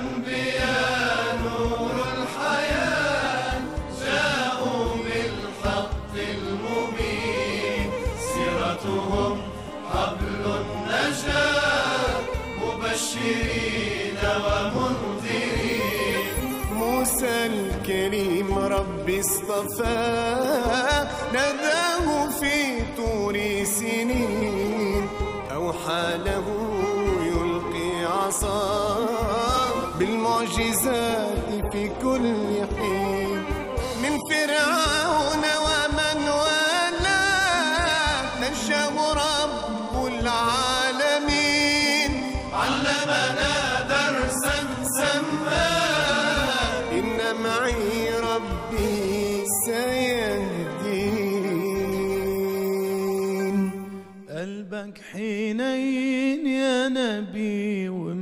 الأنبياء نور الحياة بالحق المبين سيرتهم حبل النجاة مبشرين ومنذرين موسى الكريم ربي اصطفاه ناداه في طور سنين أوحى له يلقي عصاه المعجزات في كل حين من فرعون ومن والاه نجاه رب العالمين علمنا درسا سماه إن معي ربي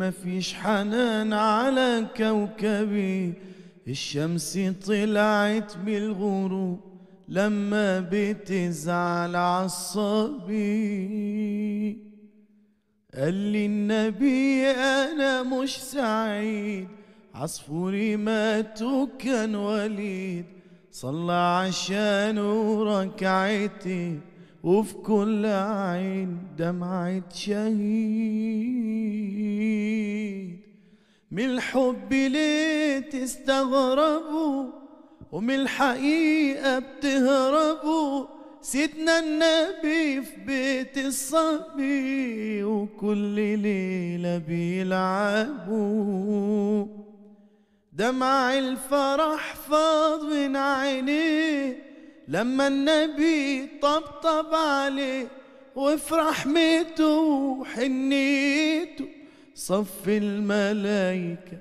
مفيش حنان على كوكبي الشمس طلعت بالغروب لما بتزعل عصبي قال لي النبي انا مش سعيد عصفوري مات وكان وليد صلى عشانه ركعتي وفي كل عين دمعة شهيد من الحب ليه تستغربوا ومن الحقيقة بتهربوا سيدنا النبي في بيت الصبي وكل ليلة بيلعبوا دمع الفرح فاض من عينيه لما النبي طبطب عليه وفي رحمته وحنيته صف الملائكة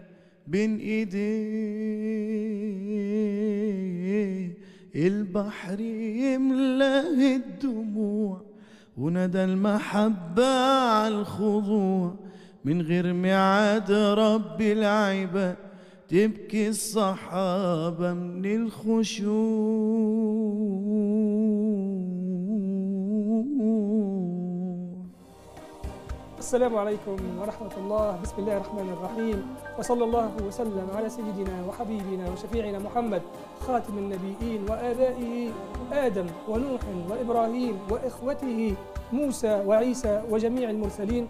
بين ايديه البحر يملأ الدموع وندى المحبة على الخضوع من غير ميعاد رب العباد تبكي الصحابة من الخشوع السلام عليكم ورحمة الله بسم الله الرحمن الرحيم وصلى الله وسلم على سيدنا وحبيبنا وشفيعنا محمد خاتم النبيين وآبائه آدم ونوح وإبراهيم وإخوته موسى وعيسى وجميع المرسلين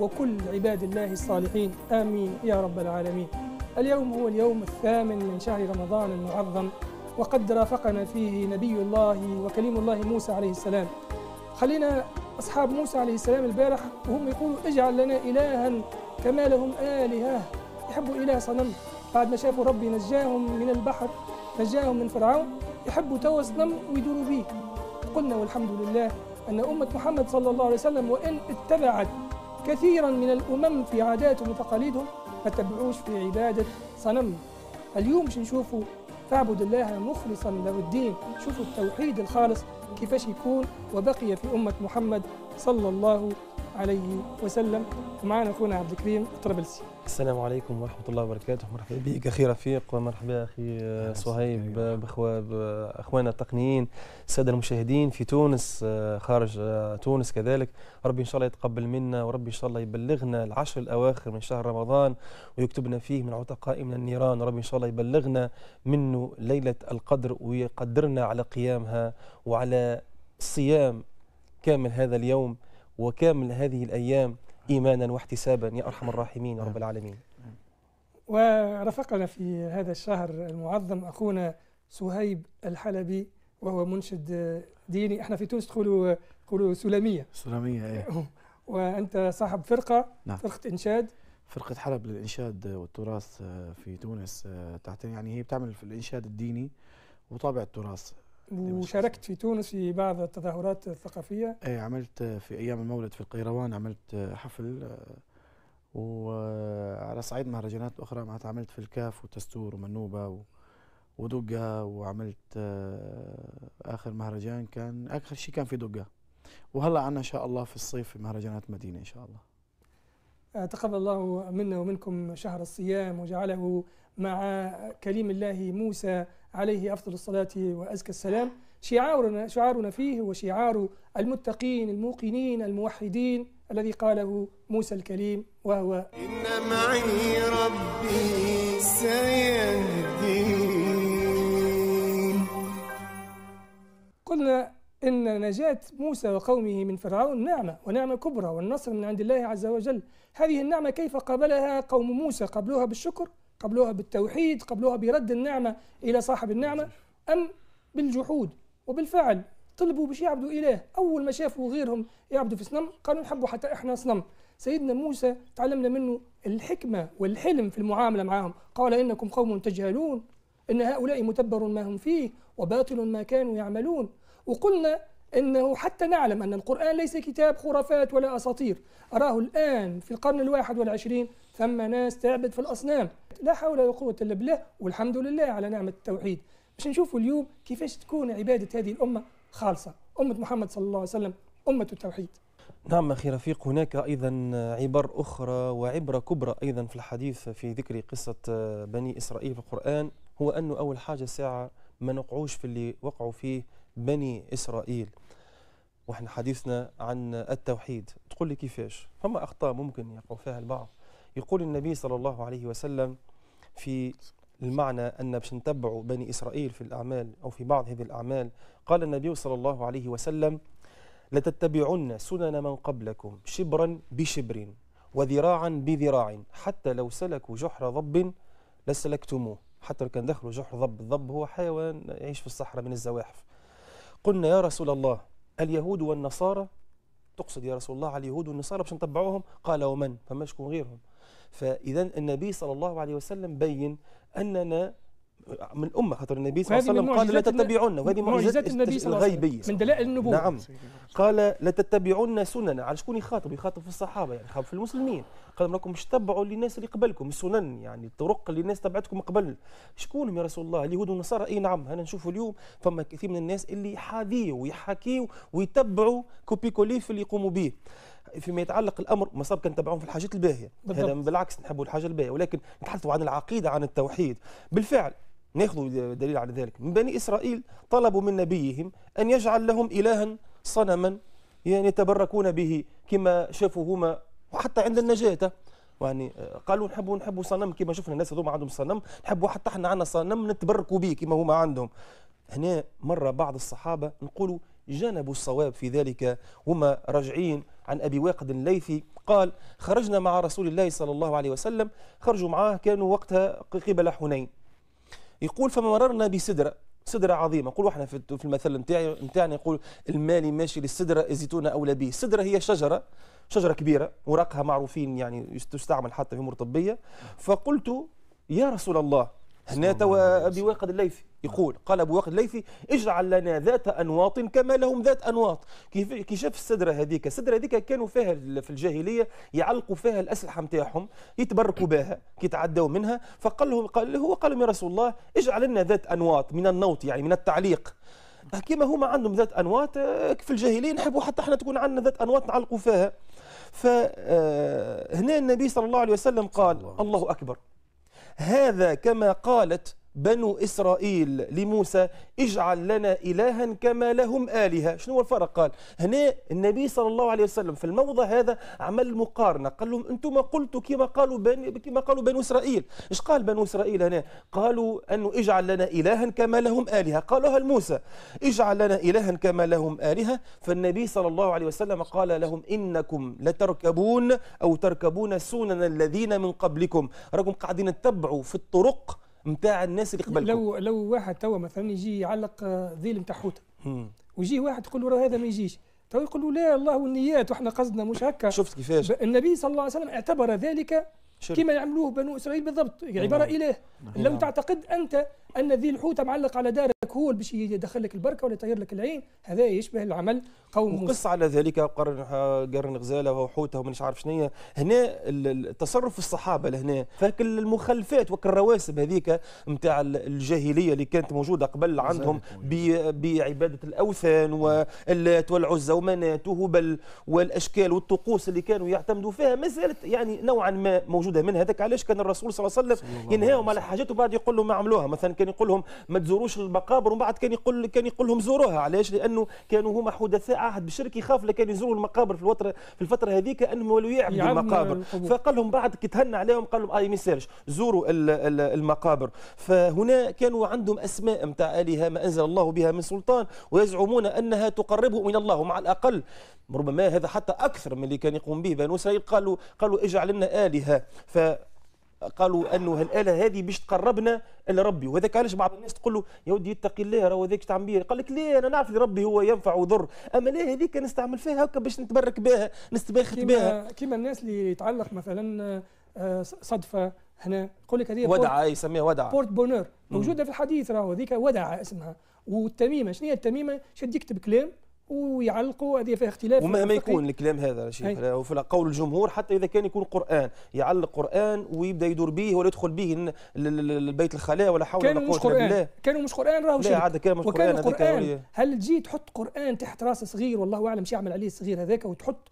وكل عباد الله الصالحين آمين يا رب العالمين اليوم هو اليوم الثامن من شهر رمضان المعظم وقد رافقنا فيه نبي الله وكليم الله موسى عليه السلام خلينا أصحاب موسى عليه السلام البارح وهم يقولوا اجعل لنا إلها كما لهم آلهة يحبوا إله صنم بعد ما شافوا ربي نجاهم من البحر نجاهم من فرعون يحبوا توا صنم ويدوروا به قلنا والحمد لله أن أمة محمد صلى الله عليه وسلم وإن اتبعت كثيرا من الأمم في عاداتهم وتقاليدهم ما تتبعوش في عبادة صنم اليوم مش نشوفوا فاعبد الله مخلصا له الدين شوفوا التوحيد الخالص كيفاش يكون وبقي في أمة محمد صلى الله عليه وسلم معنا أخونا عبد الكريم الطرابلسي السلام عليكم ورحمة الله وبركاته مرحبا بك أخي رفيق ومرحبا أخي صهيب بأخوة أخوانا التقنيين السادة المشاهدين في تونس خارج آه، تونس كذلك ربي إن شاء الله يتقبل منا وربي إن شاء الله يبلغنا العشر الأواخر من شهر رمضان ويكتبنا فيه من عتقاء من النيران وربي إن شاء الله يبلغنا منه ليلة القدر ويقدرنا على قيامها وعلى صيام كامل هذا اليوم وكامل هذه الأيام إيمانا واحتسابا يا أرحم الراحمين يا رب العالمين ورافقنا في هذا الشهر المعظم أخونا سهيب الحلبي وهو منشد ديني احنا في تونس تقولوا تقولوا سلاميه سلاميه ايه وانت صاحب فرقه نعم. فرقه انشاد فرقة حلب للإنشاد والتراث في تونس آه، تعتني يعني هي بتعمل في الإنشاد الديني وطابع التراث وشاركت في تونس في بعض التظاهرات الثقافية اي عملت في أيام المولد في القيروان عملت حفل آه، وعلى صعيد مهرجانات أخرى معناتها عملت في الكاف وتستور ومنوبة ودقة وعملت آه، آخر مهرجان كان آخر شيء كان في دقة وهلا عنا إن شاء الله في الصيف في مهرجانات مدينة إن شاء الله تقبل الله منا ومنكم شهر الصيام وجعله مع كليم الله موسى عليه أفضل الصلاة وأزكى السلام شعارنا, شعارنا فيه هو شعار المتقين الموقنين الموحدين الذي قاله موسى الكليم وهو إن معي ربي سيهدين قلنا إن نجاة موسى وقومه من فرعون نعمة ونعمة كبرى والنصر من عند الله عز وجل هذه النعمة كيف قابلها قوم موسى قبلوها بالشكر قبلوها بالتوحيد قبلوها برد النعمة إلى صاحب النعمة أم بالجحود وبالفعل طلبوا باش يعبدوا إله أول ما شافوا غيرهم يعبدوا في صنم قالوا نحبوا حتى إحنا صنم سيدنا موسى تعلمنا منه الحكمة والحلم في المعاملة معهم قال إنكم قوم تجهلون إن هؤلاء متبر ما هم فيه وباطل ما كانوا يعملون وقلنا أنه حتى نعلم أن القرآن ليس كتاب خرافات ولا أساطير أراه الآن في القرن الواحد والعشرين ثم ناس تعبد في الأصنام لا حول ولا قوة إلا بالله والحمد لله على نعمة التوحيد باش نشوفوا اليوم كيفاش تكون عبادة هذه الأمة خالصة أمة محمد صلى الله عليه وسلم أمة التوحيد نعم أخي رفيق هناك أيضا عبر أخرى وعبرة كبرى أيضا في الحديث في ذكر قصة بني إسرائيل في القرآن هو أنه أول حاجة ساعة ما نقعوش في اللي وقعوا فيه بني إسرائيل وإحنا حديثنا عن التوحيد تقول لي كيفاش فما أخطاء ممكن يقع فيها البعض يقول النبي صلى الله عليه وسلم في المعنى أن باش نتبعوا بني إسرائيل في الأعمال أو في بعض هذه الأعمال قال النبي صلى الله عليه وسلم لتتبعن سنن من قبلكم شبرا بشبر وذراعا بذراع حتى لو سلكوا جحر ضب لسلكتموه حتى لو كان دخلوا جحر ضب الضب هو حيوان يعيش في الصحراء من الزواحف قلنا يا رسول الله اليهود والنصارى تقصد يا رسول الله على اليهود والنصارى باش نتبعوهم قال ومن فما شكون غيرهم فإذا النبي صلى الله عليه وسلم بين أننا من الامه خاطر النبي صلى الله عليه وسلم قال لا تتبعون وهذه معجزات النبي صلى الله عليه وسلم من دلائل النبوه نعم قال لا تتبعون سنن على شكون يخاطب يخاطب في الصحابه يعني يخاطب في المسلمين قال لكم مش تبعوا للناس اللي قبلكم السنن يعني الطرق اللي الناس تبعتكم قبل شكون يا رسول الله اليهود والنصارى اي نعم انا نشوفوا اليوم فما كثير من الناس اللي يحاذيوا ويحاكيوا ويتبعوا كوبي كولي في اللي يقوموا به فيما يتعلق الامر ما صاب كان تبعهم في الحاجات الباهيه هذا بالعكس نحبوا الحاجه الباهيه ولكن نتحدثوا عن العقيده عن التوحيد بالفعل ناخذ دليل على ذلك من بني إسرائيل طلبوا من نبيهم أن يجعل لهم إلها صنما يعني يتبركون به كما شافوا هما وحتى عند النجاة يعني آه، قالوا نحبوا نحبوا صنم كما شفنا الناس هذوما عندهم صنم نحبوا حتى احنا عندنا صنم نتبركوا به كما هما عندهم هنا مرة بعض الصحابة نقولوا جنبوا الصواب في ذلك هما راجعين عن أبي واقد الليثي قال خرجنا مع رسول الله صلى الله عليه وسلم خرجوا معاه كانوا وقتها قبل حنين يقول فمررنا بسدره سدرة عظيمة نقول احنا في المثل نتاعي نتاعنا يقول المالي ماشي للسدرة الزيتونة أولى به السدرة هي شجرة شجرة كبيرة وراقها معروفين يعني تستعمل حتى في أمور طبية فقلت يا رسول الله هنا توا ابي واقد الليثي يقول قال ابو واقد الليثي اجعل لنا ذات انواط كما لهم ذات انواط كيف كي شاف السدره هذيك السدره هذيك كانوا فيها في الجاهليه يعلقوا فيها الاسلحه نتاعهم يتبركوا بها كي تعدوا منها فقال له قال له قال لهم يا رسول الله اجعل لنا ذات انواط من النوط يعني من التعليق كما هما عندهم ذات انواط آه، في الجاهليه نحبوا حتى احنا تكون عندنا ذات انواط نعلقوا فيها فهنا آه، النبي صلى الله عليه وسلم قال الله اكبر هذا كما قالت بنو إسرائيل لموسى اجعل لنا إلها كما لهم آلهة شنو هو الفرق قال هنا النبي صلى الله عليه وسلم في الموضع هذا عمل مقارنة قال لهم أنتم قلتوا كما قالوا بني كما قالوا بنو إسرائيل إيش قال بنو إسرائيل هنا قالوا أنه اجعل لنا إلها كما لهم آلهة قالوها لموسى اجعل لنا إلها كما لهم آلهة فالنبي صلى الله عليه وسلم قال لهم إنكم لتركبون أو تركبون سنن الذين من قبلكم راكم قاعدين تتبعوا في الطرق نتاع الناس اللي قبلكم لو لو واحد توا مثلا يجي يعلق ذيل آه، نتاع حوته ويجي واحد يقول له هذا ما يجيش تو يقول له لا الله والنيات واحنا قصدنا مش هكا شفت كيفاش النبي صلى الله عليه وسلم اعتبر ذلك شرك. كما يعملوه بنو اسرائيل بالضبط يعني عباره نعم. اله نعم. لم نعم. تعتقد انت ان ذي الحوت معلق على دارك هو اللي باش يدخل لك البركه ولا يطير لك العين هذا يشبه العمل قوم وقص على ذلك قرن قرن غزاله وحوته ومانيش عارف شنو هنا التصرف الصحابه لهنا فكل المخلفات وكل الرواسب هذيك نتاع الجاهليه اللي كانت موجوده قبل عندهم بعباده الاوثان واللات والعزى ومنات وهبل والاشكال والطقوس اللي كانوا يعتمدوا فيها ما زالت يعني نوعا ما موجوده موجوده منها هذاك علاش كان الرسول صلى الله عليه وسلم ينهاهم على حاجات وبعد يقول لهم ما عملوها مثلا كان يقول لهم ما تزوروش المقابر ومن بعد كان يقول كان يقول لهم زوروها علاش لانه كانوا هما حدثاء عهد بالشرك يخاف لكان يزوروا المقابر في الوتر في الفتره هذيك انهم ولو يعبدوا المقابر فقال لهم بعد كي تهنى عليهم قال لهم اي آه، ما يسالش زوروا المقابر فهنا كانوا عندهم اسماء نتاع الهه ما انزل الله بها من سلطان ويزعمون انها تقربهم من الله ومع الاقل ربما هذا حتى اكثر من اللي كان يقوم به بنو اسرائيل قالوا قالوا اجعل لنا الهه فقالوا انه هالاله هذه باش تقربنا الى ربي وهذاك علاش بعض الناس تقول له يا ودي اتقي الله راهو هذاك تعمل بيه قال لك لا انا نعرف ربي هو ينفع ويضر اما لا هذيك نستعمل فيها هكا باش نتبرك بها نستباخت بها كيما الناس اللي يتعلق مثلا آه، صدفه هنا يقول لك هذه ودعه يسميها ودعه بورت بونور موجوده في الحديث راهو هذيك ودعه اسمها والتميمه شنو هي التميمه شد يكتب كلام ويعلقوا هذه فيها اختلاف ومهما يكون الكلام هذا شيخ قول الجمهور حتى اذا كان يكون قران يعلق قران ويبدا يدور به ولا يدخل به البيت الخلاء ولا حول ولا قوه الا بالله كانوا مش قران راهو شيء عاد كان مش قران, قرآن هل تجي تحط قران تحت راس صغير والله اعلم شو يعمل عليه الصغير هذاك وتحط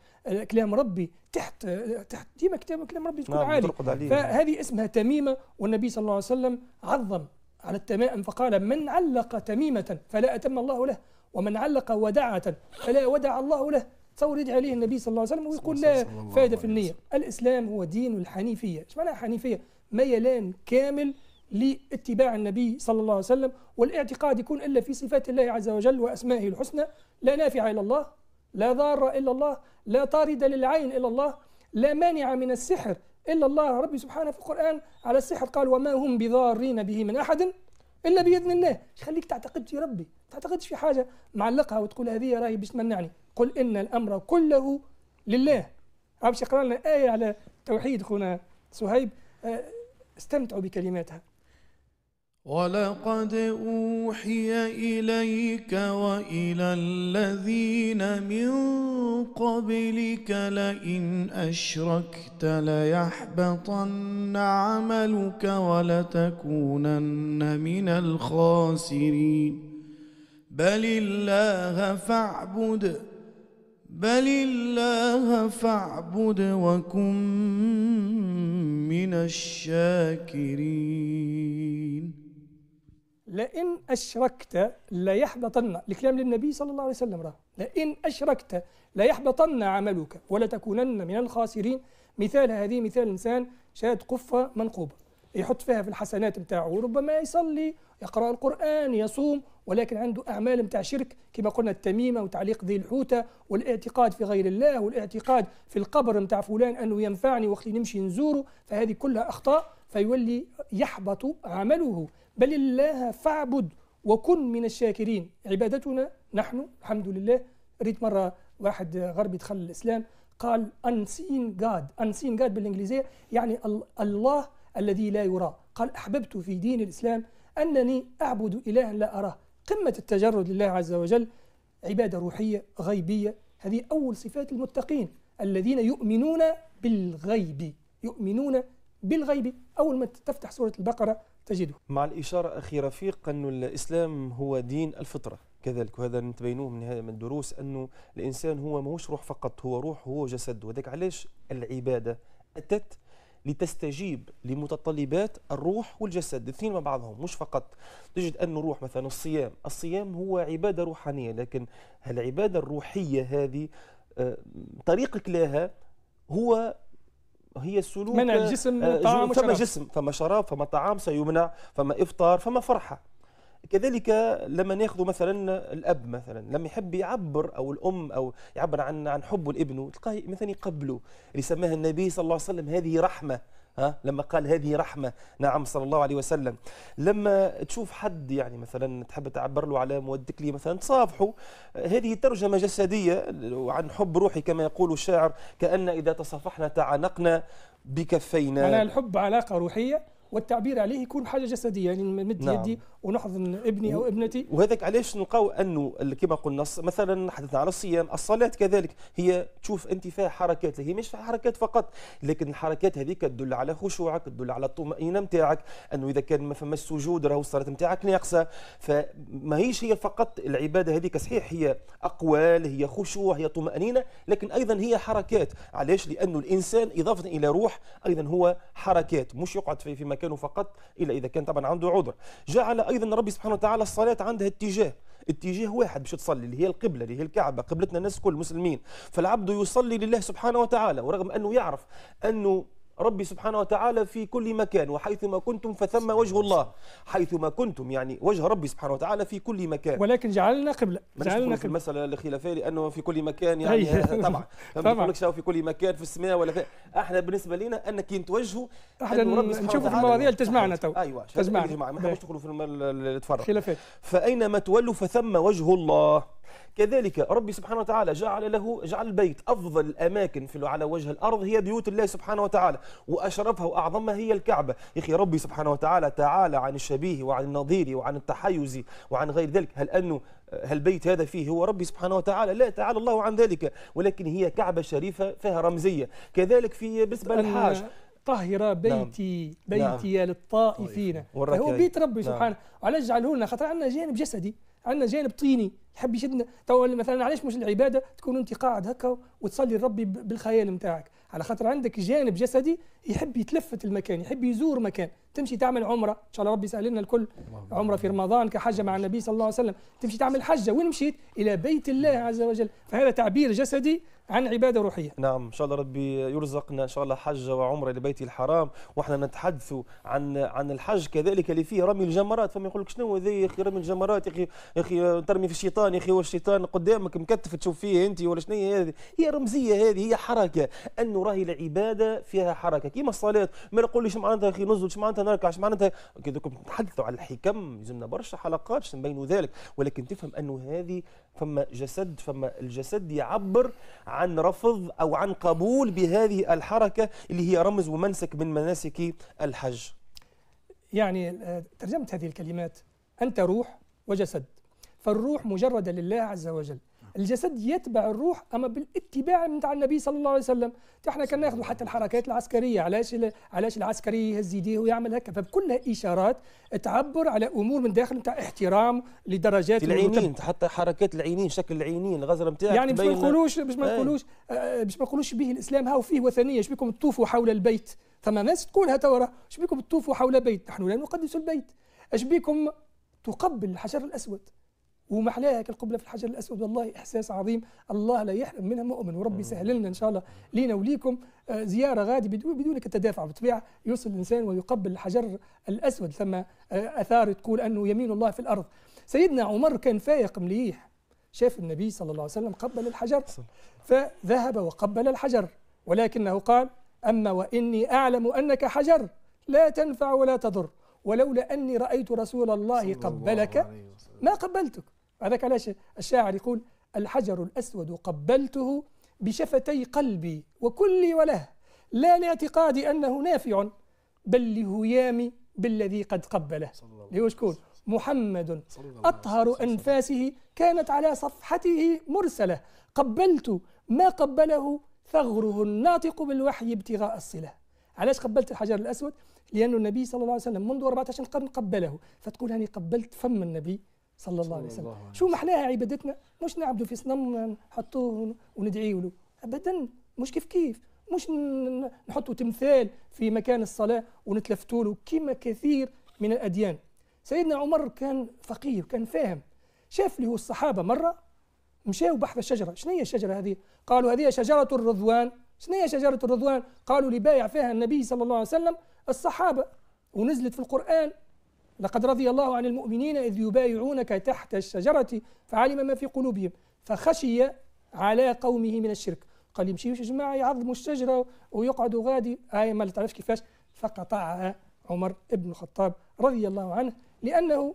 كلام ربي تحت تحت ديما كتاب كلام ربي تكون نعم، عالي فهذه اسمها تميمه والنبي صلى الله عليه وسلم عظم على التمائم فقال من علق تميمه فلا اتم الله له ومن علق ودعة فلا ودع الله له تصور يدعي عليه النبي صلى الله عليه وسلم ويقول لا فائدة في النية الإسلام هو دين الحنيفية إيش معنى حنيفية؟ ميلان كامل لاتباع النبي صلى الله عليه وسلم والاعتقاد يكون إلا في صفات الله عز وجل وأسمائه الحسنى لا نافع إلا الله لا ضار إلا الله لا طارد للعين إلا الله لا مانع من السحر إلا الله ربي سبحانه في القرآن على السحر قال وما هم بضارين به من أحد الا باذن الله خليك تعتقد في ربي ما تعتقدش في حاجه معلقها وتقول هذه راهي باش تمنعني قل ان الامر كله لله عبش يقرا لنا ايه على توحيد خونا سهيب آه، استمتعوا بكلماتها ولقد اوحي اليك والى الذين من قبلك لئن اشركت ليحبطن عملك ولتكونن من الخاسرين بل الله فاعبد بل الله فاعبد وكن من الشاكرين لئن أشركت ليحبطن الكلام للنبي صلى الله عليه وسلم راه لئن أشركت ليحبطن عملك ولتكونن من الخاسرين مثال هذه مثال إنسان شاد قفة منقوبة يحط فيها في الحسنات بتاعه ربما يصلي يقرأ القرآن يصوم ولكن عنده أعمال متاع شرك كما قلنا التميمة وتعليق ذي الحوتة والاعتقاد في غير الله والاعتقاد في القبر متاع فلان أنه ينفعني وقت نمشي نزوره فهذه كلها أخطاء فيولي يحبط عمله بل الله فاعبد وكن من الشاكرين عبادتنا نحن الحمد لله ريت مرة واحد غربي دخل الإسلام قال unseen God unseen God بالإنجليزية يعني الله الذي لا يرى قال أحببت في دين الإسلام أنني أعبد إلها لا أراه قمة التجرد لله عز وجل عبادة روحية غيبية هذه أول صفات المتقين الذين يؤمنون بالغيب يؤمنون بالغيب أول ما تفتح سورة البقرة تجده مع الإشارة أخي رفيق أن الإسلام هو دين الفطرة كذلك وهذا نتبينوه من الدروس أنه الإنسان هو ماهوش روح فقط هو روح هو جسد وذاك علاش العبادة أتت لتستجيب لمتطلبات الروح والجسد الاثنين مع بعضهم مش فقط تجد أن روح مثلا الصيام الصيام هو عبادة روحانية لكن العبادة الروحية هذه آه، طريقك لها هو هي سلوك منع الجسم آه، طعام فما جسم فما شراب فما طعام سيمنع فما افطار فما فرحه كذلك لما ناخذ مثلا الاب مثلا لما يحب يعبر او الام او يعبر عن عن حبه لابنه تلقاه مثلا يقبله اللي سماها النبي صلى الله عليه وسلم هذه رحمه ها لما قال هذه رحمه نعم صلى الله عليه وسلم لما تشوف حد يعني مثلا تحب تعبر له على مودك لي مثلا تصافحه هذه ترجمه جسديه وعن حب روحي كما يقول الشاعر كان اذا تصافحنا تعانقنا بكفينا الحب علاقه روحيه والتعبير عليه يكون حاجه جسديه يعني نمد نعم. يدي ونحضن ابني او ابنتي وهذاك علاش نلقاو انه كما قلنا مثلا حدثنا على الصيام الصلاه كذلك هي تشوف انت فيها حركات هي مش حركات فقط لكن الحركات هذيك تدل على خشوعك تدل على الطمانينه نتاعك انه اذا كان ما فماش سجود راهو الصلاه نتاعك ناقصه فماهيش هي فقط العباده هذيك صحيح هي اقوال هي خشوع هي طمانينه لكن ايضا هي حركات علاش لانه الانسان اضافه الى روح ايضا هو حركات مش يقعد في مكان كانوا فقط إلا إذا كان طبعا عنده عذر جعل أيضا ربي سبحانه وتعالى الصلاة عندها اتجاه اتجاه واحد باش تصلي اللي هي القبلة اللي هي الكعبة قبلتنا الناس كل المسلمين فالعبد يصلي لله سبحانه وتعالى ورغم أنه يعرف أنه ربي سبحانه وتعالى في كل مكان وحيثما كنتم فثم وجه الله حيثما كنتم يعني وجه ربي سبحانه وتعالى في كل مكان ولكن جعلنا قبلة جعلنا قبلة المسألة الخلافية لأنه في كل مكان يعني طبعا طبعا ما في كل مكان في السماء ولا في احنا بالنسبة لنا أنك نتوجهوا احنا نشوفوا في المواضيع اللي تجمعنا تو أيوة تجمعنا ما نحبش ندخلوا طيب. في الخلافات فأينما تولوا فثم وجه الله كذلك ربي سبحانه وتعالى جعل له جعل البيت أفضل الأماكن في على وجه الأرض هي بيوت الله سبحانه وتعالى وأشرفها وأعظمها هي الكعبة يا أخي ربي سبحانه وتعالى تعالى عن الشبيه وعن النظير وعن التحيز وعن غير ذلك هل أنه هالبيت هذا فيه هو ربي سبحانه وتعالى لا تعالى الله عن ذلك ولكن هي كعبة شريفة فيها رمزية كذلك في بالنسبة للحاج طهر نعم. بيتي نعم. بيتي نعم. للطائفين هو بيت ربي نعم. سبحانه وعلاش جعله لنا خاطر عندنا جانب جسدي عندنا جانب طيني يحب يشدنا تو مثلا علاش مش العباده تكون انت قاعد هكا وتصلي لربي بالخيال نتاعك على خاطر عندك جانب جسدي يحب يتلفت المكان يحب يزور مكان تمشي تعمل عمره ان شاء الله ربي يسهل لنا الكل عمره في رمضان كحجه مع النبي صلى الله عليه وسلم تمشي تعمل حجه وين مشيت الى بيت الله عز وجل فهذا تعبير جسدي عن عباده روحيه نعم ان شاء الله ربي يرزقنا ان شاء الله حجه وعمره لبيت الحرام واحنا نتحدث عن عن الحج كذلك اللي فيه رمي الجمرات فما يقول لك شنو هذا يا اخي رمي الجمرات يا اخي يا اخي ترمي في الشيطان يا اخي والشيطان قدامك مكتف تشوف فيه انت ولا شنو هي هذه هي رمزيه هذه هي حركه انه راهي العباده فيها حركه كيما الصلاه ما نقولش معناتها اخي نزل اش معناتها نركع اش معناتها نتحدثوا على الحكم يلزمنا برشا حلقات باش نبينوا ذلك ولكن تفهم انه هذه فما جسد فما الجسد يعبر عن رفض او عن قبول بهذه الحركه اللي هي رمز ومنسك من مناسك الحج يعني آه، ترجمت هذه الكلمات انت روح وجسد فالروح مجرده لله عز وجل الجسد يتبع الروح اما بالاتباع نتاع النبي صلى الله عليه وسلم احنا كنا ناخذ حتى الحركات العسكريه علاش علاش العسكري يهز يديه ويعمل هكا فكلها اشارات تعبر على امور من داخل نتاع احترام لدرجات العينين حتى حركات العينين شكل العينين الغزره نتاعك يعني باش ما نقولوش باش ما إيه. نقولوش آه، آه، باش ما نقولوش به الاسلام هاو فيه وثنيه اش بكم تطوفوا حول البيت ثم ناس تقولها توا بكم تطوفوا حول بيت نحن لا نقدس البيت اش بيكم تقبل الحجر الاسود ومحلاها كالقبله في الحجر الاسود والله احساس عظيم الله لا يحرم منها مؤمن وربي يسهل لنا ان شاء الله لينا وليكم آه، زياره غادي بدونك التدافع بالطبيعه يوصل الانسان ويقبل الحجر الاسود ثم آه، اثار تقول انه يمين الله في الارض سيدنا عمر كان فايق مليح شاف النبي صلى الله عليه وسلم قبل الحجر فذهب وقبل الحجر ولكنه قال أما وإني أعلم أنك حجر لا تنفع ولا تضر ولولا أني رأيت رسول الله قبلك ما قبلتك هذاك علاش الشاعر يقول الحجر الأسود قبلته بشفتي قلبي وكلي وله لا لاعتقادي أنه نافع بل لهيامي بالذي قد قبله اللي هو شكون محمد أطهر أنفاسه كانت على صفحته مرسلة قبلت ما قبله ثغره الناطق بالوحي ابتغاء الصلة علاش قبلت الحجر الأسود لأن النبي صلى الله عليه وسلم منذ 14 قرن قبله فتقول هاني قبلت فم النبي صلى الله عليه وسلم شو محلاها عبادتنا مش نعبدوا في صنم نحطوه وندعي له ابدا مش كيف كيف مش نحطوا تمثال في مكان الصلاه ونتلفتوا له كما كثير من الاديان سيدنا عمر كان فقيه كان فاهم شاف له الصحابه مره مشاو بحث الشجره شنو هي الشجره هذه قالوا هذه شجره الرضوان شنو هي شجره الرضوان قالوا لبايع فيها النبي صلى الله عليه وسلم الصحابه ونزلت في القران لقد رضي الله عن المؤمنين إذ يبايعونك تحت الشجرة فعلم ما في قلوبهم فخشي على قومه من الشرك قال يمشيوش يا جماعة يعظموا الشجرة ويقعدوا غادي هاي ما تعرفش كيفاش فقطعها عمر بن الخطاب رضي الله عنه لأنه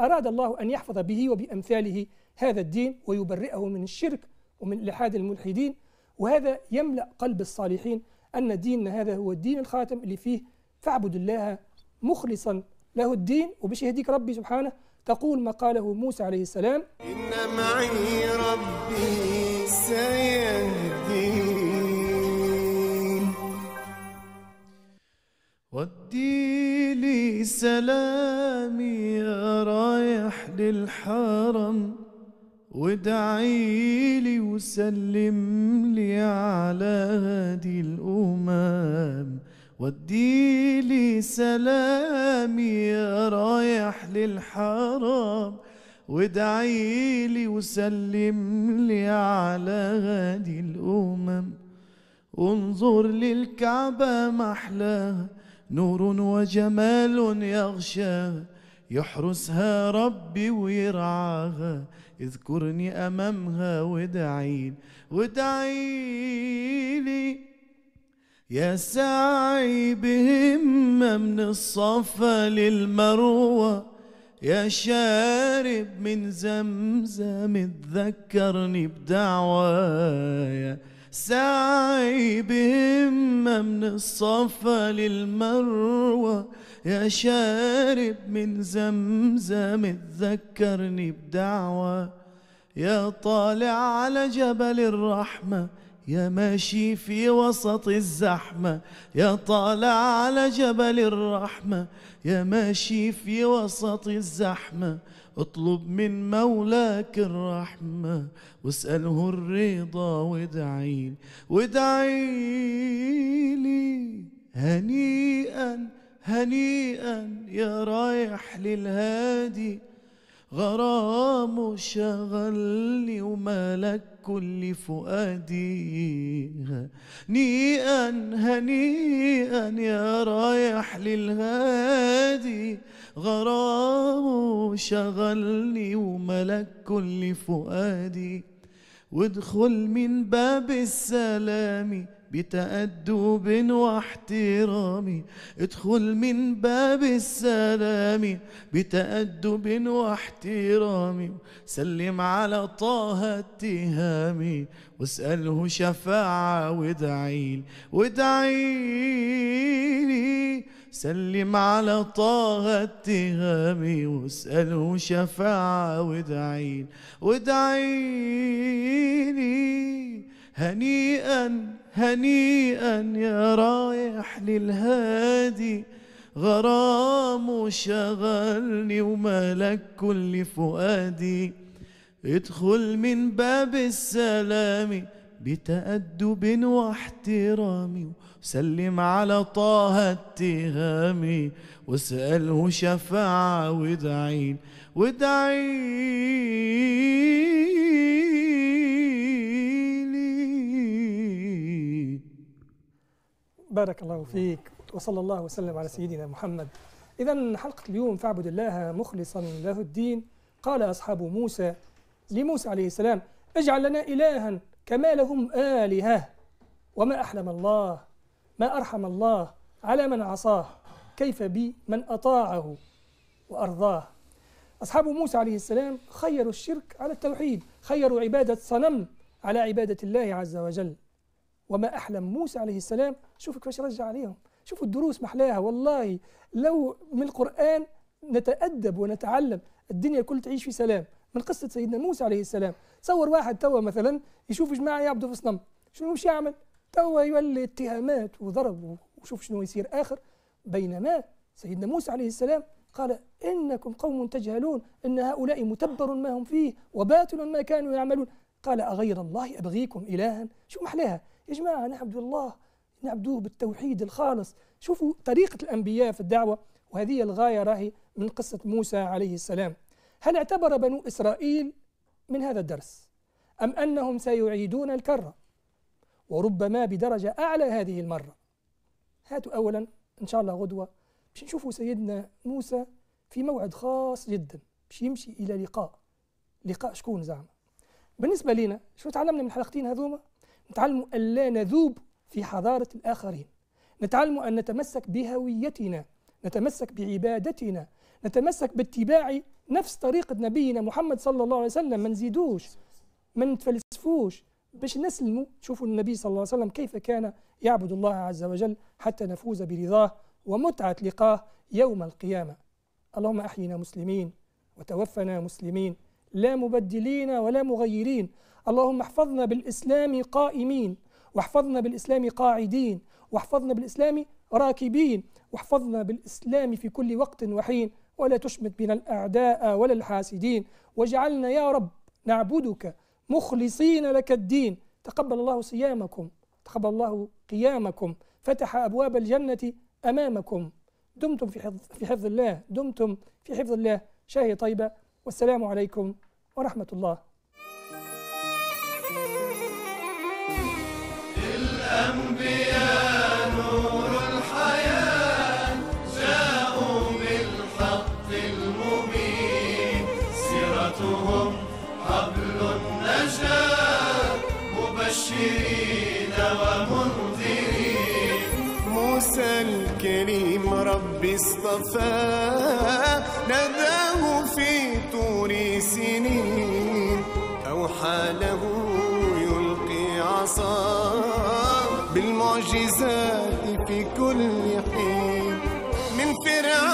أراد الله أن يحفظ به وبأمثاله هذا الدين ويبرئه من الشرك ومن إلحاد الملحدين وهذا يملأ قلب الصالحين أن ديننا هذا هو الدين الخاتم اللي فيه فاعبد الله مخلصا له الدين وباش يهديك ربي سبحانه تقول ما قاله موسى عليه السلام إن معي ربي سيهدين ودي لي سلامي رايح للحرم وادعي لي وسلم لي على هادي الأمم وديلي سلامي رايح للحرام وادعيلي وسلم لي على غادي الأمم انظر للكعبة محلاها نور وجمال يغشاها يحرسها ربي ويرعاها اذكرني أمامها وادعيلي وادعيلي يا سعي بهمة من الصفا للمروة يا شارب من زمزم اتذكرني بدعوة يا سعي بهم من الصفا للمروة يا شارب من زمزم اتذكرني بدعوة يا طالع على جبل الرحمة يا ماشي في وسط الزحمة يا طالع على جبل الرحمة يا ماشي في وسط الزحمة اطلب من مولاك الرحمة واسأله الرضا وادعيلي وادعيلي هنيئا هنيئا يا رايح للهادي غرام شغلني وملك كل فؤادي هنيئا هنيئا يا رايح للهادي غرام شغلني وملك كل فؤادي وادخل من باب السلام بتأدب واحترام ادخل من باب السلام بتأدب واحترام سلم على طه اتهامي واسأله شفاعة وادعيلي وادعيلي سلم على طه اتهامي واسأله شفاعة وادعيلي وادعيلي هنيئا هنيئا يا رايح للهادي غرام شغلني وملك كل فؤادي ادخل من باب السلام بتأدب واحترام وسلم على طه اتهامي واسأله شفاعة وادعين وادعين بارك الله فيك وصلى الله وسلم على سيدنا محمد إذا حلقة اليوم فاعبد الله مخلصا له الدين قال أصحاب موسى لموسى عليه السلام اجعل لنا إلها كما لهم آلهة وما أحلم الله ما أرحم الله على من عصاه كيف بي من أطاعه وأرضاه أصحاب موسى عليه السلام خيروا الشرك على التوحيد خيروا عبادة صنم على عبادة الله عز وجل وما أحلم موسى عليه السلام شوفوا كيفاش رجع عليهم شوفوا الدروس محلاها والله لو من القرآن نتأدب ونتعلم الدنيا كل تعيش في سلام من قصة سيدنا موسى عليه السلام تصور واحد توا مثلا يشوف جماعة يعبدوا في صنم شنو مش يعمل توا يولي اتهامات وضرب وشوف شنو يصير آخر بينما سيدنا موسى عليه السلام قال إنكم قوم تجهلون إن هؤلاء متبر ما هم فيه وباطل ما كانوا يعملون قال أغير الله أبغيكم إلها شو محلاها يا جماعة نعبد الله نعبدوه بالتوحيد الخالص شوفوا طريقة الأنبياء في الدعوة وهذه الغاية راهي من قصة موسى عليه السلام هل اعتبر بنو إسرائيل من هذا الدرس أم أنهم سيعيدون الكرة وربما بدرجة أعلى هذه المرة هاتوا أولا إن شاء الله غدوة باش نشوفوا سيدنا موسى في موعد خاص جدا باش يمشي إلى لقاء لقاء شكون زعما بالنسبة لنا شو تعلمنا من الحلقتين هذوما نتعلم ألا نذوب في حضارة الآخرين نتعلم أن نتمسك بهويتنا نتمسك بعبادتنا نتمسك باتباع نفس طريقة نبينا محمد صلى الله عليه وسلم ما نزيدوش ما نتفلسفوش باش نسلموا شوفوا النبي صلى الله عليه وسلم كيف كان يعبد الله عز وجل حتى نفوز برضاه ومتعة لقاه يوم القيامة اللهم أحينا مسلمين وتوفنا مسلمين لا مبدلين ولا مغيرين اللهم احفظنا بالإسلام قائمين واحفظنا بالإسلام قاعدين واحفظنا بالإسلام راكبين واحفظنا بالإسلام في كل وقت وحين ولا تشمت بنا الأعداء ولا الحاسدين واجعلنا يا رب نعبدك مخلصين لك الدين تقبل الله صيامكم تقبل الله قيامكم فتح أبواب الجنة أمامكم دمتم في حفظ, في حفظ الله دمتم في حفظ الله شاهي طيبة والسلام عليكم ورحمة الله المبين سيرتهم حبل النجاة مبشرين ومنذرين موسى الكريم ربي اصطفاه ناداه في طور سنين أوحى له يلقي عصاه بالمعجزات في كل حين من فرعون